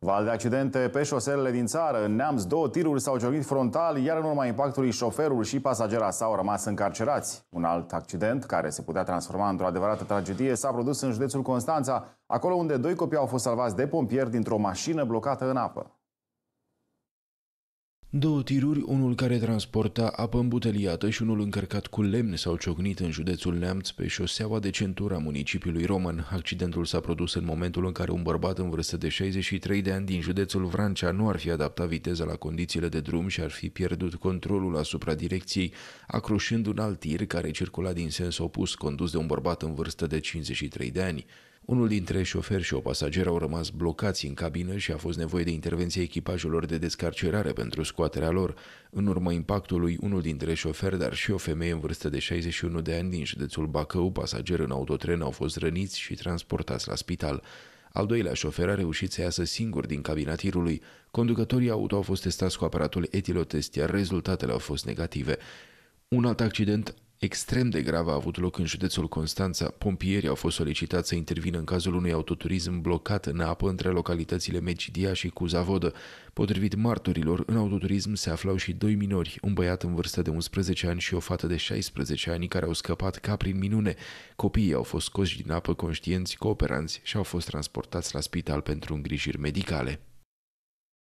Val de accidente pe șoselele din țară, în Neamț, două tiruri s-au ciocnit frontal, iar în urma impactului șoferul și pasagera s-au rămas încarcerați. Un alt accident, care se putea transforma într-o adevărată tragedie, s-a produs în județul Constanța, acolo unde doi copii au fost salvați de pompieri dintr-o mașină blocată în apă. Două tiruri, unul care transporta apă îmbuteliată și unul încărcat cu lemn s-au ciocnit în județul Neamț pe șoseaua de centura municipiului Roman. Accidentul s-a produs în momentul în care un bărbat în vârstă de 63 de ani din județul Vrancea nu ar fi adaptat viteza la condițiile de drum și ar fi pierdut controlul asupra direcției, acroșând un alt tir care circula din sens opus condus de un bărbat în vârstă de 53 de ani. Unul dintre șofer și o pasageră au rămas blocați în cabină și a fost nevoie de intervenția echipajelor de descarcerare pentru scoaterea lor. În urma impactului, unul dintre șofer, dar și o femeie în vârstă de 61 de ani din județul Bacău, pasager în autotren, au fost răniți și transportați la spital. Al doilea șofer a reușit să iasă singur din cabina tirului. Conducătorii auto au fost testați cu aparatul etilotest, iar rezultatele au fost negative. Un alt accident extrem de grav a avut loc în județul Constanța. Pompierii au fost solicitați să intervină în cazul unui autoturism blocat în apă între localitățile Mecidia și Cuzavodă. Potrivit martorilor, în autoturism se aflau și doi minori, un băiat în vârstă de 11 ani și o fată de 16 ani care au scăpat ca prin minune. Copiii au fost scoși din apă conștienți, cooperanți și au fost transportați la spital pentru îngrijiri medicale.